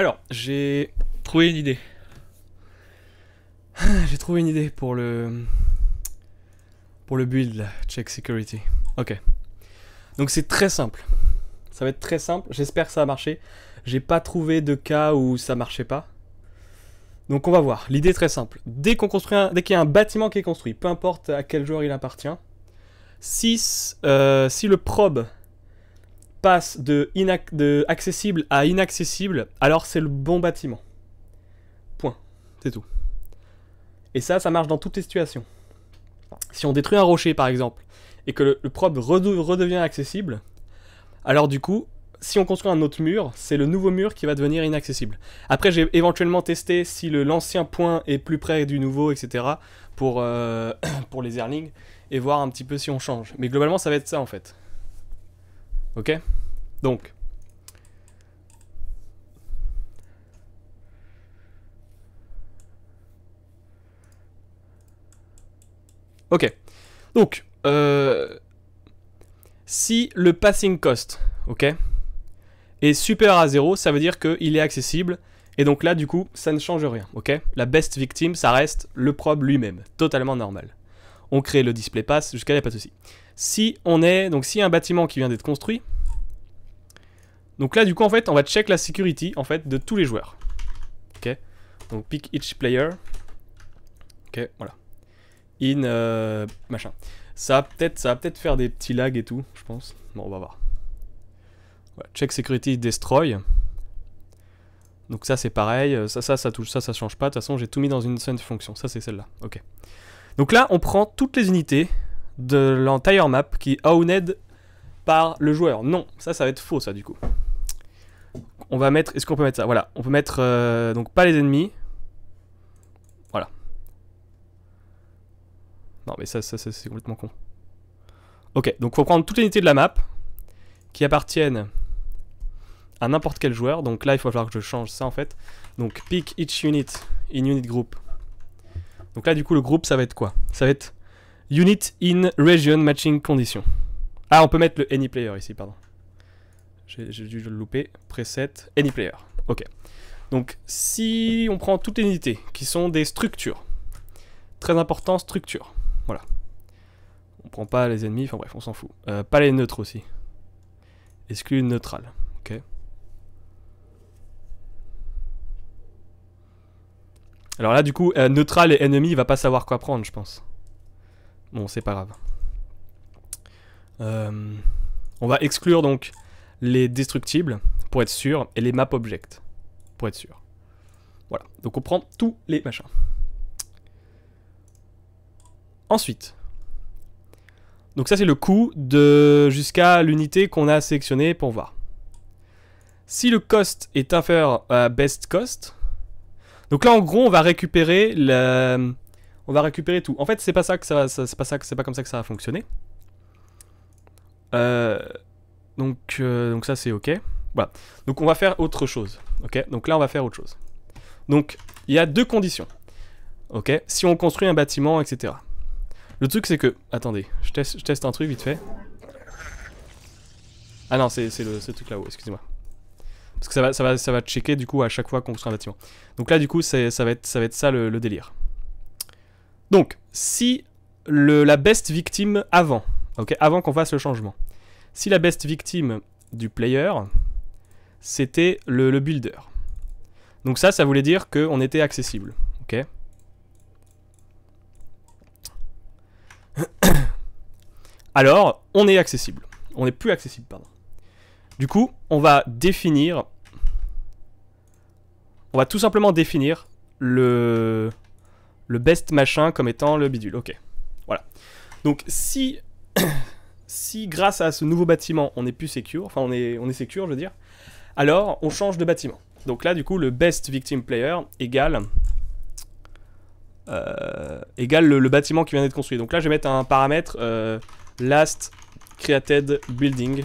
Alors, j'ai trouvé une idée. j'ai trouvé une idée pour le... Pour le build, check security. Ok. Donc c'est très simple. Ça va être très simple. J'espère que ça a marché. J'ai pas trouvé de cas où ça marchait pas. Donc on va voir. L'idée est très simple. Dès qu'on construit un... dès qu'il y a un bâtiment qui est construit, peu importe à quel joueur il appartient, si, euh, si le probe passe de, accessible à inaccessible, alors c'est le bon bâtiment. Point. C'est tout. Et ça, ça marche dans toutes les situations. Si on détruit un rocher, par exemple, et que le, probe redevient accessible, alors du coup, si on construit un autre mur, c'est le nouveau mur qui va devenir inaccessible. Après, j'ai éventuellement testé si l'ancien point est plus près du nouveau, etc., pour, euh, pour les earnings, et voir un petit peu si on change. Mais globalement, ça va être ça, en fait. Ok Donc. Ok. Donc, euh, si le passing cost, ok, est super à zéro, ça veut dire qu'il est accessible. Et donc là, du coup, ça ne change rien, ok La best victim, ça reste le probe lui-même, totalement normal. On crée le display pass, jusqu'à là, pas de souci si on est... Donc si un bâtiment qui vient d'être construit. Donc là, du coup, en fait, on va check la security, en fait, de tous les joueurs. Ok Donc pick each player. Ok, voilà. In... Euh, machin. Ça va peut-être peut faire des petits lags et tout, je pense. Bon, on va voir. Check security destroy. Donc ça c'est pareil, euh, ça, ça, ça touche, ça, ça change pas. De toute façon, j'ai tout mis dans une seule fonction. Ça c'est celle-là. Ok. Donc là, on prend toutes les unités de l'entire map qui est owned par le joueur. Non, ça, ça va être faux, ça, du coup. On va mettre... Est-ce qu'on peut mettre ça Voilà, on peut mettre... Euh, donc, pas les ennemis. Voilà. Non, mais ça, ça, c'est complètement con. Ok, donc faut prendre toutes les unités de la map qui appartiennent à n'importe quel joueur. Donc là, il va falloir que je change ça, en fait. Donc, pick each unit in unit group. Donc là, du coup, le groupe, ça va être quoi Ça va être Unit in region matching condition. Ah, on peut mettre le Any Player ici, pardon. J'ai dû le louper. Preset, Any Player Ok. Donc, si on prend toutes les unités qui sont des structures, très important, structure. Voilà. On prend pas les ennemis, enfin bref, on s'en fout. Euh, pas les neutres aussi. Exclu neutral. Ok. Alors là, du coup, euh, neutral et ennemi, il va pas savoir quoi prendre, je pense. Bon, c'est pas grave. Euh, on va exclure donc les destructibles pour être sûr et les map object pour être sûr. Voilà, donc on prend tous les machins. Ensuite, donc ça c'est le coût de jusqu'à l'unité qu'on a sélectionnée pour voir. Si le cost est inférieur à best cost, donc là en gros on va récupérer le, on va récupérer tout. En fait, c'est pas ça que ça, ça c'est pas ça que c'est pas comme ça que ça a fonctionné. Euh, donc, euh, donc ça c'est ok. Voilà. Donc on va faire autre chose. Ok. Donc là on va faire autre chose. Donc il y a deux conditions. Ok. Si on construit un bâtiment, etc. Le truc c'est que, attendez, je teste, je teste un truc vite fait. Ah non, c'est le ce truc là-haut. Excusez-moi. Parce que ça va, ça va, ça va checker du coup à chaque fois qu'on construit un bâtiment. Donc là du coup ça va être, ça va être ça le délire. Donc, si le, la best victime avant, ok, avant qu'on fasse le changement, si la best victime du player, c'était le, builder. Donc ça, ça voulait dire qu'on était accessible. Ok Alors, on est accessible. On n'est plus accessible, pardon. Du coup, on va définir... On va tout simplement définir le le best machin comme étant le bidule. Ok, voilà. Donc si, si grâce à ce nouveau bâtiment, on est plus secure, enfin on est, on est secure, je veux dire, alors on change de bâtiment. Donc là, du coup, le best victim player égale, euh, égale le, bâtiment qui vient d'être construit. Donc là, je vais mettre un paramètre euh, last created building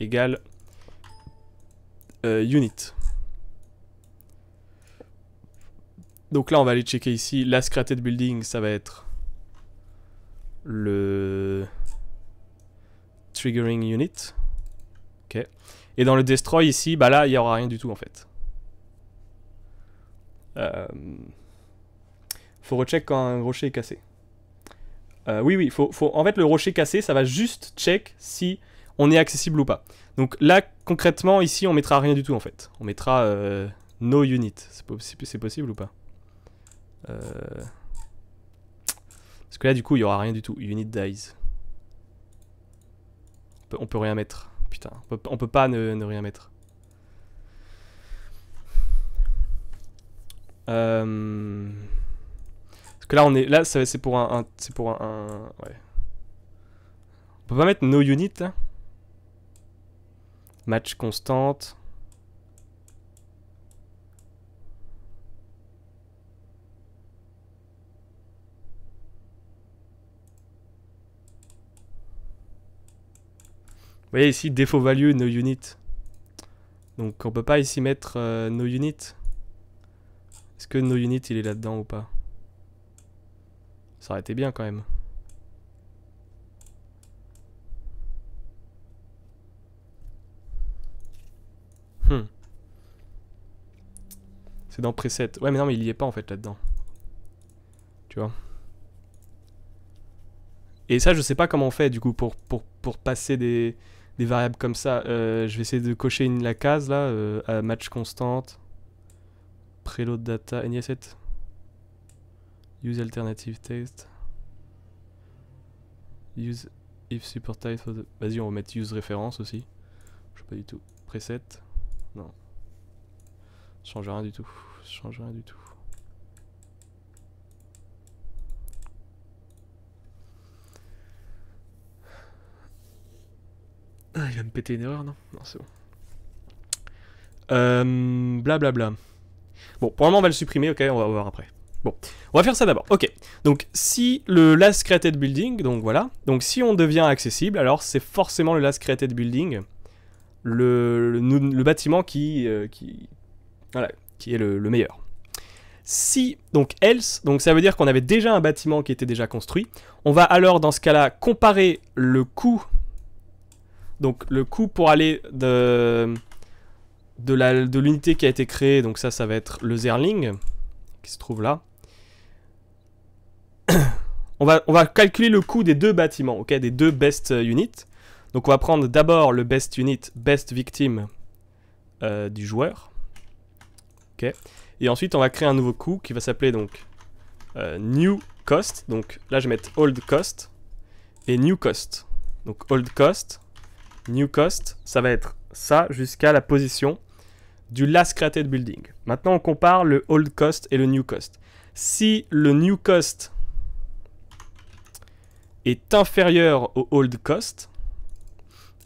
égale euh, unit. Donc là, on va aller checker ici. Last created building, ça va être le triggering unit. Ok. Et dans le destroy ici, bah là, il n'y aura rien du tout en fait. Euh... Faut recheck quand un rocher est cassé. Euh, oui, oui, faut, faut... en fait, le rocher cassé, ça va juste check si on est accessible ou pas. Donc là, concrètement, ici, on mettra rien du tout en fait. On mettra euh, no unit. C'est possible ou pas euh, parce que là, du coup, il y aura rien du tout. Unit dies. On peut, rien mettre. Putain, on peut, pas ne, rien mettre. Euh, parce que là, on est, là, c'est pour un, c'est pour un, On peut pas mettre no unit. Hein. Match constante. voyez ici, défaut value, no unit. Donc on peut pas ici mettre euh, no unit. Est-ce que no unit il est là-dedans ou pas Ça aurait été bien quand même. Hmm. C'est dans preset. Ouais mais non mais il y est pas en fait là-dedans. Tu vois et ça, je sais pas comment on fait du coup pour, pour passer des, des variables comme ça. Euh, je vais essayer de cocher une, la case là, euh, match constante, preload data, any asset, use alternative test, use if support type. Vas-y, on va mettre use référence aussi. Je sais pas du tout. Preset, non, ça change rien du tout, ça change rien du tout. Ah, il va me péter une erreur, non Non, c'est bon. Euh, blablabla. Bla bla. Bon, pour le moment, on va le supprimer, ok, on va voir après. Bon, on va faire ça d'abord. Ok, donc si le last created building, donc voilà, donc si on devient accessible, alors c'est forcément le last created building, le, le, bâtiment qui, euh, qui, voilà, qui est le, meilleur. Si, donc else, donc ça veut dire qu'on avait déjà un bâtiment qui était déjà construit, on va alors dans ce cas-là comparer le coût donc le coût pour aller de, de l'unité qui a été créée, donc ça, ça va être le Zerling, qui se trouve là. on, va, on va calculer le coût des deux bâtiments, ok, des deux best units. Donc on va prendre d'abord le best unit, best victim euh, du joueur. ok. Et ensuite, on va créer un nouveau coût qui va s'appeler donc euh, new cost. Donc là, je vais mettre old cost et new cost. Donc old cost, new cost, ça va être ça jusqu'à la position du last created building. Maintenant, on compare le old cost et le new cost. Si le new cost est inférieur au old cost,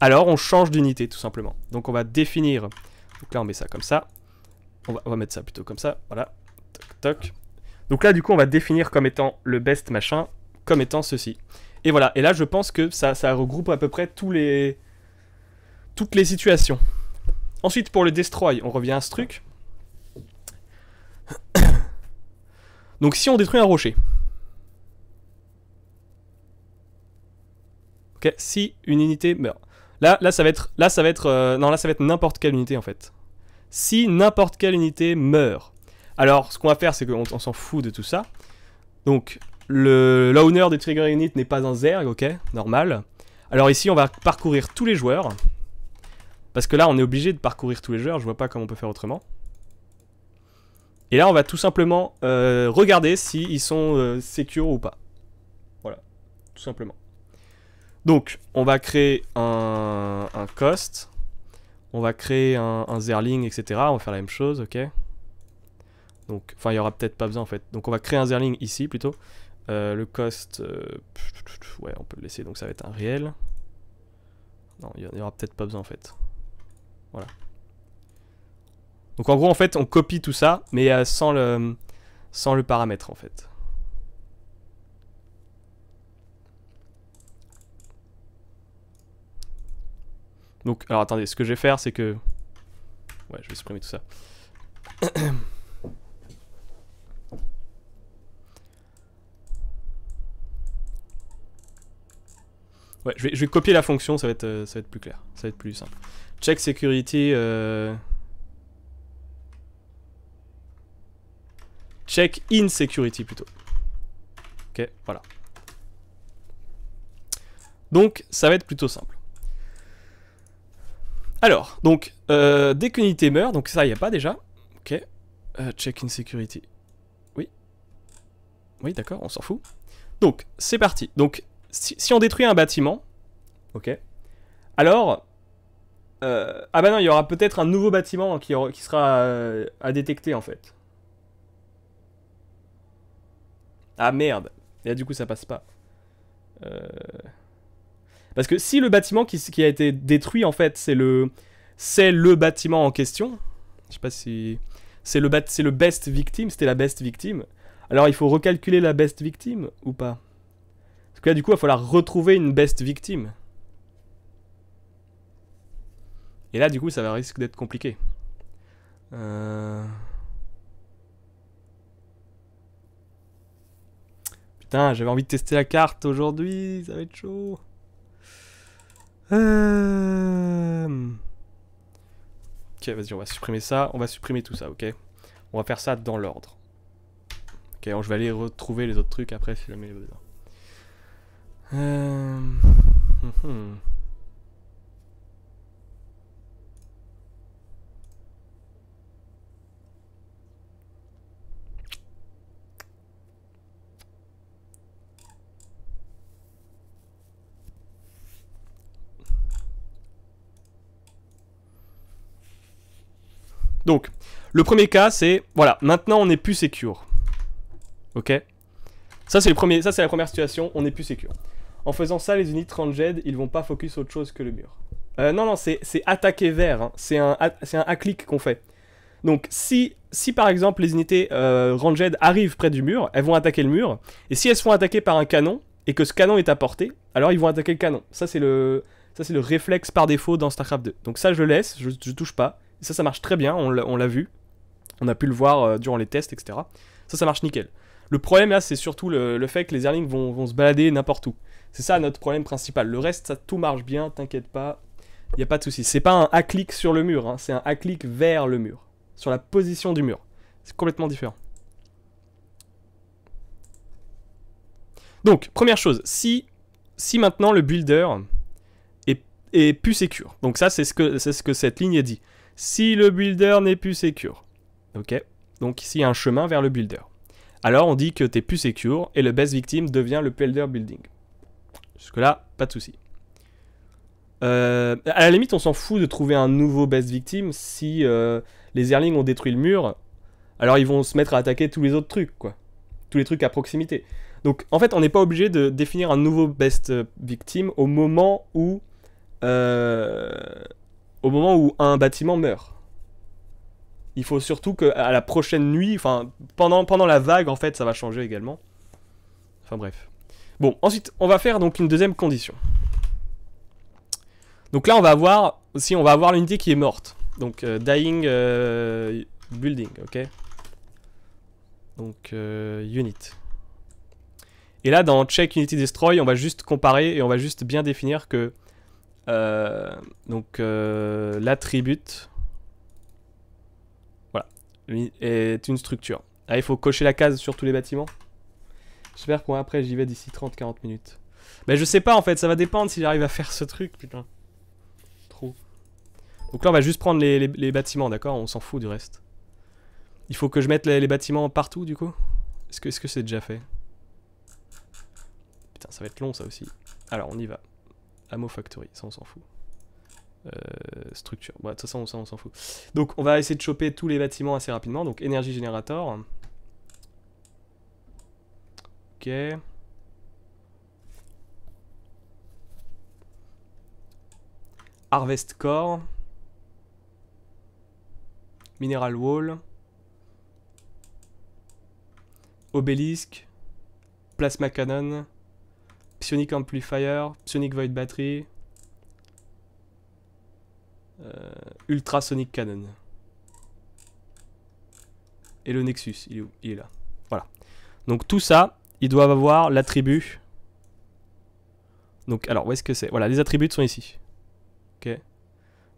alors on change d'unité tout simplement. Donc on va définir, donc là on met ça comme ça, on va, mettre ça plutôt comme ça, voilà, toc toc. Donc là du coup on va définir comme étant le best machin, comme étant ceci. Et voilà, et là je pense que ça regroupe à peu près tous les, toutes les situations. Ensuite, pour le destroy, on revient à ce truc. Donc si on détruit un rocher. Ok, si une unité meurt. Là, là ça va être, là ça va être, euh, non là ça va être n'importe quelle unité en fait. Si n'importe quelle unité meurt. Alors ce qu'on va faire c'est qu'on s'en fout de tout ça. Donc le l'owner des trigger unit n'est pas un zerg, ok, normal. Alors ici on va parcourir tous les joueurs. Parce que là, on est obligé de parcourir tous les joueurs, je vois pas comment on peut faire autrement. Et là, on va tout simplement euh, regarder s'ils ils sont euh, ou pas. Voilà, tout simplement. Donc, on va créer un, cost. On va créer un, Zerling, etc. On va faire la même chose, ok. Donc, enfin, il y aura peut-être pas besoin en fait. Donc, on va créer un Zerling ici plutôt. Euh, le cost, euh, ouais, on peut le laisser, donc ça va être un réel. Non, il n'y aura peut-être pas besoin en fait. Voilà. Donc en gros, en fait, on copie tout ça, mais euh, sans, le, sans le paramètre, en fait. Donc, alors attendez, ce que je vais faire, c'est que... Ouais, je vais supprimer tout ça. Ouais, je vais, je vais, copier la fonction, ça va, être, euh, ça va être plus clair, ça va être plus simple. Check security. Euh, check in security plutôt. Ok, voilà. Donc, ça va être plutôt simple. Alors, donc, euh, dès qu'une unité meurt, donc ça, il n'y a pas déjà. Ok. Euh, check in security. Oui. Oui, d'accord, on s'en fout. Donc, c'est parti. Donc, si, on détruit un bâtiment, ok, alors, euh, ah bah non, il y aura peut-être un nouveau bâtiment qui, sera euh, à, détecter en fait. Ah merde. Et là, du coup ça passe pas. Euh, parce que si le bâtiment qui, a été détruit en fait c'est le c'est le bâtiment en question. Je sais pas si c'est le c'est le best victime, c'était la best victime. Alors il faut recalculer la best victime ou pas Parce que là du coup il va falloir retrouver une best victime. Et là, du coup, ça va risque d'être compliqué. Euh. Putain, j'avais envie de tester la carte aujourd'hui, ça va être chaud. Euh. Ok, vas-y, on va supprimer ça, on va supprimer tout ça, ok On va faire ça dans l'ordre. Ok, je vais aller retrouver les autres trucs après si jamais il besoin. Euh. Hum, hum. Donc, le premier cas, c'est voilà, maintenant on est plus secure. Ok Ça, c'est le premier, ça c'est la première situation, on est plus secure. En faisant ça, les unités ranged, ils vont pas focus autre chose que le mur. Euh, non, non, c'est attaquer vers, hein. c'est un, un clic qu'on fait. Donc si, si par exemple les unités euh, ranged arrivent près du mur, elles vont attaquer le mur, et si elles sont font par un canon, et que ce canon est à portée, alors ils vont attaquer le canon. Ça c'est le, le réflexe par défaut dans StarCraft 2. Donc ça je laisse, je, je touche pas, ça, ça marche très bien, on l'a vu. On a pu le voir euh, durant les tests, etc. Ça, ça marche nickel. Le problème là, c'est surtout le, fait que les Erlings vont, se balader n'importe où. C'est ça notre problème principal. Le reste, ça tout marche bien, t'inquiète pas, il n'y a pas de souci. C'est pas un à-clic sur le mur, hein. c'est un à-clic vers le mur, sur la position du mur. C'est complètement différent. Donc, première chose, si, si maintenant le builder est, plus sécure, donc ça c'est ce, que, ce que cette ligne a dit si le builder n'est plus secure. Ok Donc ici, il y a un chemin vers le builder. Alors on dit que t'es plus secure et le best victim devient le builder building. Jusque-là, pas de souci. Euh, à la limite, on s'en fout de trouver un nouveau best victim si euh, les Erlings ont détruit le mur. Alors ils vont se mettre à attaquer tous les autres trucs, quoi. Tous les trucs à proximité. Donc en fait, on n'est pas obligé de définir un nouveau best euh, victim au moment où au moment où un bâtiment meurt. Il faut surtout que à la prochaine nuit, enfin pendant, pendant la vague en fait, ça va changer également. Enfin bref. Bon, ensuite on va faire donc une deuxième condition. Donc là on va avoir, si on va avoir l'unité qui est morte. Donc euh, dying euh, building, ok. Donc euh, unit. Et là dans check unity destroy, on va juste comparer et on va juste bien définir que euh, donc euh, l'attribute voilà, est une structure. Ah, il faut cocher la case sur tous les bâtiments. J'espère qu'après après j'y vais d'ici 30-40 minutes. Mais ben, je sais pas en fait, ça va dépendre si j'arrive à faire ce truc, putain. Trop. Donc là on va juste prendre les, bâtiments, d'accord On s'en fout du reste. Il faut que je mette les, bâtiments partout du coup Est-ce que c'est déjà fait Putain, ça va être long ça aussi. Alors on y va. Ammo Factory, ça on s'en fout. Euh, structure, ouais, de toute ça on s'en fout. Donc on va essayer de choper tous les bâtiments assez rapidement. Donc énergie générateur. Ok. Harvest Core. Mineral Wall. Obélisque. Plasma Cannon. Psionic Amplifier, Psionic Void Battery, euh, Ultra Ultrasonic Cannon. Et le Nexus, il est, là. Voilà. Donc tout ça, ils doivent avoir l'attribut. Donc alors, où est-ce que c'est Voilà, les attributs sont ici. Ok.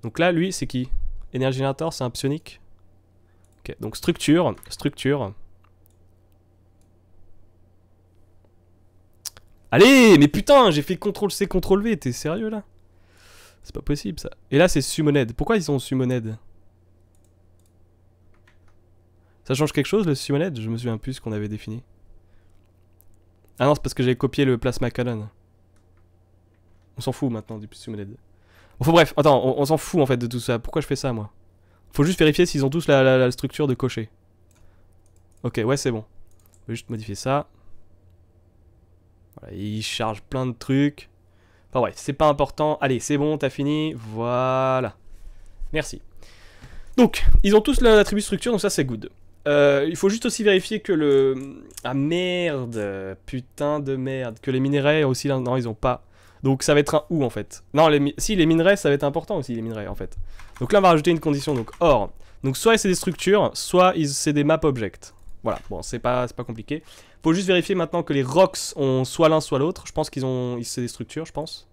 Donc là, lui, c'est qui Generator, c'est un psionic. Ok, donc structure, structure. Allez, mais putain, j'ai fait CTRL-C, CTRL-V, t'es sérieux là C'est pas possible ça. Et là, c'est Summoned. Pourquoi ils ont Summoned Ça change quelque chose le Summoned Je me souviens plus ce qu'on avait défini. Ah non, c'est parce que j'avais copié le Plasma Cannon. On s'en fout maintenant du Summoned. Enfin bref, attends, on, s'en fout en fait de tout ça. Pourquoi je fais ça moi Faut juste vérifier s'ils ont tous la, structure de cocher. Ok, ouais, c'est bon. Je vais juste modifier ça il charge plein de trucs. Enfin ouais, c'est pas important. Allez, c'est bon, t'as fini. Voilà. Merci. Donc, ils ont tous l'attribut structure, donc ça c'est good. Euh, il faut juste aussi vérifier que le... Ah merde, putain de merde. Que les minerais aussi, non, ils ont pas. Donc ça va être un ou en fait. Non, si, les minerais, ça va être important aussi, les minerais en fait. Donc là, on va rajouter une condition, donc or. Donc soit c'est des structures, soit c'est des map objects. Voilà, bon, c'est pas, pas compliqué. Faut juste vérifier maintenant que les rocks ont soit l'un soit l'autre. Je pense qu'ils ont... C'est des structures, je pense.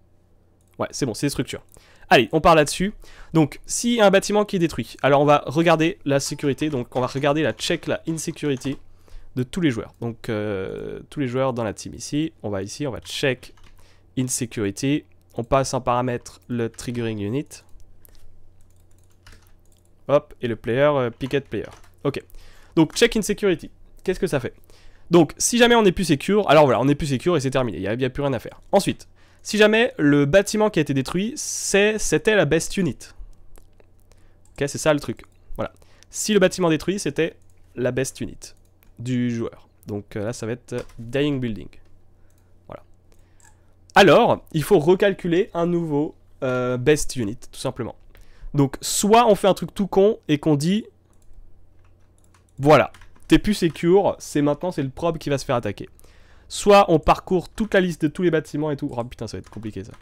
Ouais, c'est bon, c'est des structures. Allez, on part là-dessus. Donc, s'il y a un bâtiment qui est détruit, alors on va regarder la sécurité. Donc, on va regarder la check, la insecurity de tous les joueurs. Donc, euh, tous les joueurs dans la team ici. On va ici, on va check insecurity. On passe en paramètre le triggering unit. Hop, et le player, euh, picket player. Ok. Donc check-in security, qu'est-ce que ça fait Donc si jamais on n'est plus secure, alors voilà, on n'est plus secure et c'est terminé, il n'y a, plus rien à faire. Ensuite, si jamais le bâtiment qui a été détruit, c'était la best unit. Ok, c'est ça le truc. Voilà. Si le bâtiment détruit, c'était la best unit du joueur. Donc euh, là, ça va être euh, Dying Building. Voilà. Alors, il faut recalculer un nouveau euh, best unit, tout simplement. Donc, soit on fait un truc tout con et qu'on dit voilà, t'es plus secure, c'est maintenant, c'est le probe qui va se faire attaquer. Soit on parcourt toute la liste de tous les bâtiments et tout. Oh putain, ça va être compliqué ça.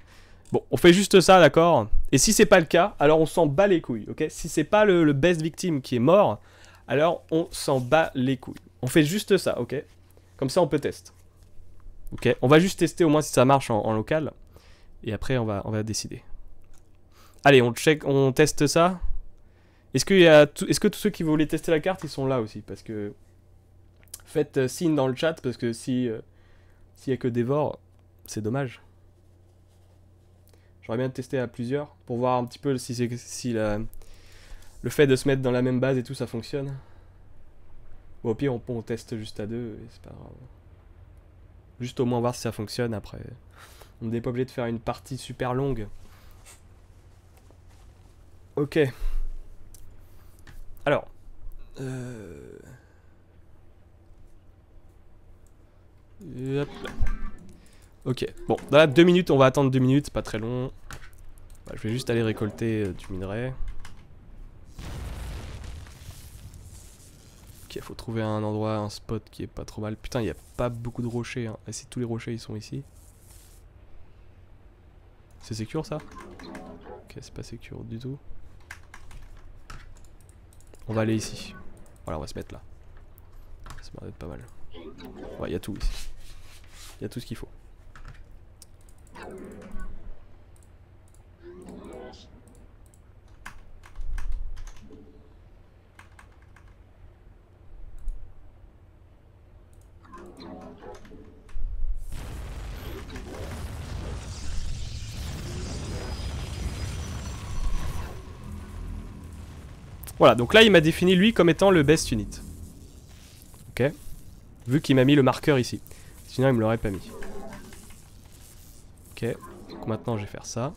Bon, on fait juste ça, d'accord Et si c'est pas le cas, alors on s'en bat les couilles, ok Si c'est pas le, best victime qui est mort, alors on s'en bat les couilles. On fait juste ça, ok Comme ça, on peut tester. Ok, on va juste tester au moins si ça marche en, local. Et après, on va, on va décider. Allez, on check, on teste ça. Est-ce que, est que tous ceux qui voulaient tester la carte, ils sont là aussi Parce que faites euh, signe dans le chat parce que si euh, s'il n'y a que Dévor, c'est dommage. J'aurais bien testé à plusieurs pour voir un petit peu si, si la, le fait de se mettre dans la même base et tout ça fonctionne. Ou au pire on, on teste juste à deux, c'est pas grave. Juste au moins voir si ça fonctionne après. On n'est pas obligé de faire une partie super longue. Ok. Alors. Euh... Ok, bon, dans la 2 minutes, on va attendre deux minutes, pas très long. Bah, je vais juste aller récolter euh, du minerai. Ok, faut trouver un endroit, un spot qui est pas trop mal. Putain, il n'y a pas beaucoup de rochers. Hein. Et si tous les rochers, ils sont ici. C'est secure ça Ok, c'est pas secure du tout. On va aller ici. Voilà, on va se mettre là. Ça va pas mal. Ouais, il y a tout ici. Il y a tout ce qu'il faut. donc là il m'a défini lui comme étant le best unit. Ok. Vu qu'il m'a mis le marqueur ici. Sinon il me l'aurait pas mis. Ok. Donc maintenant je vais faire ça.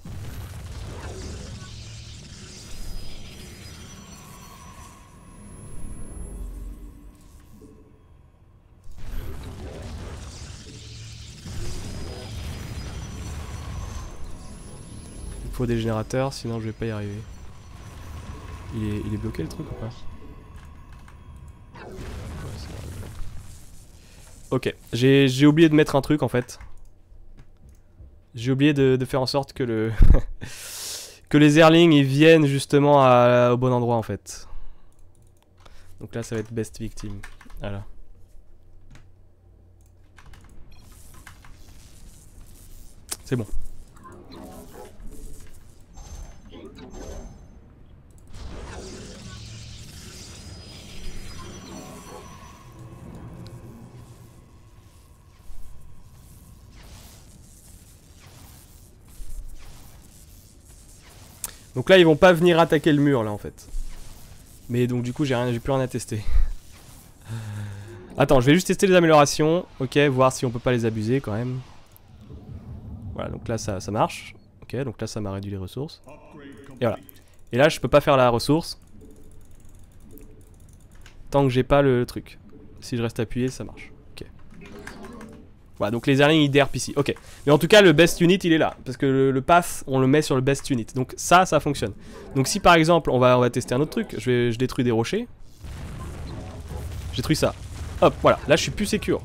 Il faut des générateurs, sinon je vais pas y arriver. Il est, bloqué le truc ou pas Ok, j'ai oublié de mettre un truc en fait. J'ai oublié de, faire en sorte que le que les airlings ils viennent justement au bon endroit en fait. Donc là ça va être best victim, Voilà. C'est bon. Donc là, ils vont pas venir attaquer le mur, là, en fait. Mais donc, du coup, j'ai plus rien à tester. Attends, je vais juste tester les améliorations. Ok, voir si on peut pas les abuser, quand même. Voilà, donc là, ça, marche. Ok, donc là, ça m'a réduit les ressources. Et voilà. Et là, je peux pas faire la ressource. Tant que j'ai pas le truc. Si je reste appuyé, ça marche. Voilà, donc les airlings ils derpent ici. Ok. Mais en tout cas, le best unit il est là. Parce que le, path, on le met sur le best unit. Donc ça, ça fonctionne. Donc si par exemple, on va, on va tester un autre truc. Je, vais, je détruis des rochers. Je détruis ça. Hop, voilà. Là, je suis plus secure.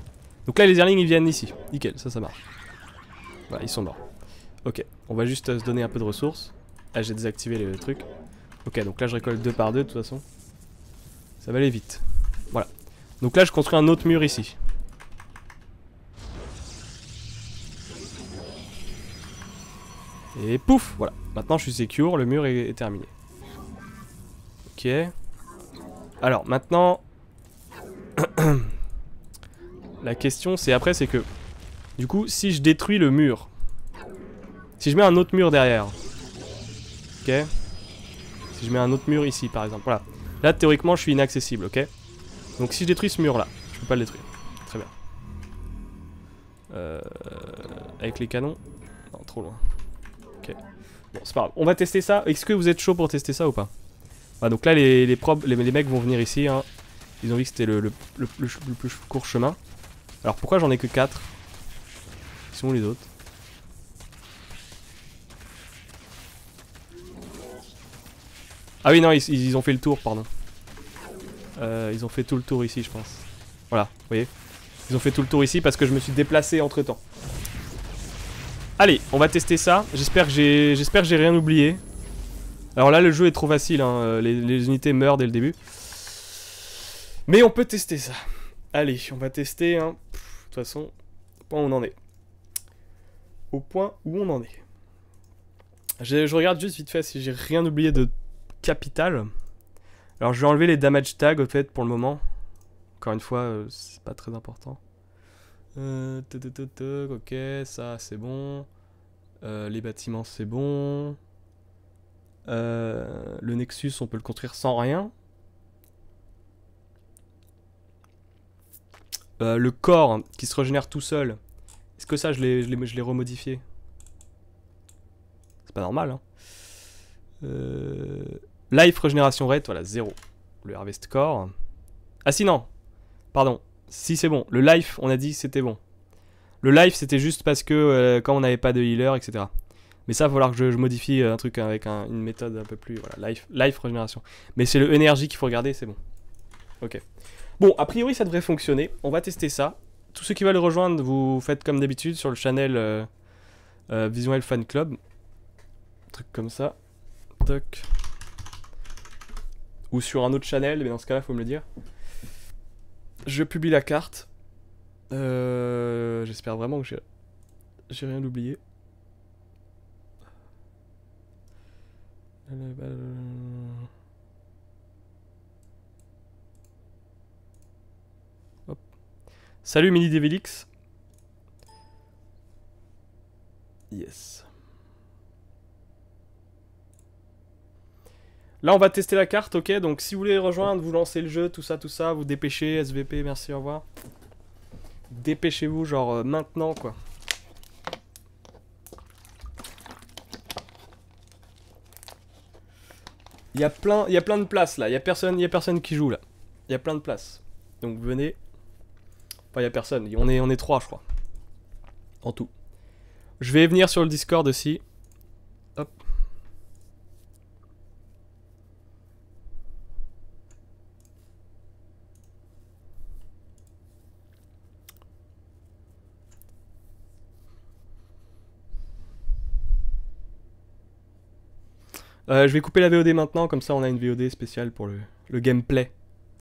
Donc là, les airlings ils viennent ici. Nickel, ça, ça marche. Voilà, ils sont morts. Ok, on va juste euh, se donner un peu de ressources. Ah, j'ai désactivé le truc. Ok, donc là, je récolte deux par deux de toute façon. Ça va aller vite. Voilà. Donc là, je construis un autre mur ici. Et pouf Voilà. Maintenant, je suis secure. Le mur est, terminé. Ok. Alors, maintenant... La question, c'est après, c'est que... Du coup, si je détruis le mur... Si je mets un autre mur derrière... Ok Si je mets un autre mur ici, par exemple. Voilà. Là, théoriquement, je suis inaccessible, ok Donc, si je détruis ce mur-là, je peux pas le détruire. Très bien. Euh... Avec les canons Non, trop loin c'est pas grave. On va tester ça. Est-ce que vous êtes chaud pour tester ça ou pas Bah donc là, les, les, les, mecs vont venir ici. Hein. Ils ont vu que c'était le, plus court chemin. Alors pourquoi j'en ai que 4 Ils sont les autres Ah oui, non, ils, ils, ont fait le tour, pardon. Euh, ils ont fait tout le tour ici, je pense. Voilà, vous voyez Ils ont fait tout le tour ici parce que je me suis déplacé entre temps. Allez, on va tester ça. J'espère que j'ai j'espère que j'ai rien oublié. Alors là, le jeu est trop facile. Hein. Euh, les, unités meurent dès le début. Mais on peut tester ça. Allez, on va tester. Hein. de toute façon, au point où on en est. Au point où on en est. Je, regarde juste vite fait si j'ai rien oublié de capital. Alors je vais enlever les damage tags au fait pour le moment. Encore une fois, euh, c'est pas très important. Euh, ok, ça c'est bon. Euh, les bâtiments c'est bon. Euh, le Nexus on peut le construire sans rien. Euh, le corps qui se régénère tout seul. Est-ce que ça je l'ai remodifié C'est pas normal. Hein. life régénération, Rate, voilà, 0. Le Harvest Core. Ah si non Pardon, si c'est bon. Le life, on a dit c'était bon. Le life, c'était juste parce que quand euh, on n'avait pas de healer, etc. Mais ça, il va falloir que je, modifie euh, un truc avec une méthode un peu plus. Voilà, life, life régénération. Mais c'est le énergie qu'il faut regarder, c'est bon. Ok. Bon, a priori, ça devrait fonctionner. On va tester ça. Tous ceux qui veulent rejoindre, vous faites comme d'habitude sur le channel vision euh, euh Fan Club. truc comme ça. Toc. Ou sur un autre channel, mais dans ce cas-là, faut me le dire. Je publie la carte. Euh, j'espère vraiment que j'ai rien oublié. Salut Mini Devilix. Yes. Là, on va tester la carte, ok Donc, si vous voulez rejoindre, vous lancez le jeu, tout ça, tout ça, vous dépêchez, SVP, merci, au revoir. Dépêchez-vous, genre, euh, maintenant, quoi. Il y, a plein, il y a plein de places, là. Il y, a personne, y a personne qui joue, là. Il y a plein de places. Donc, venez. Enfin, il y a personne. On est, on est trois, je crois. En tout. Je vais venir sur le Discord aussi. Euh, je vais couper la VOD maintenant, comme ça on a une VOD spéciale pour le, le gameplay.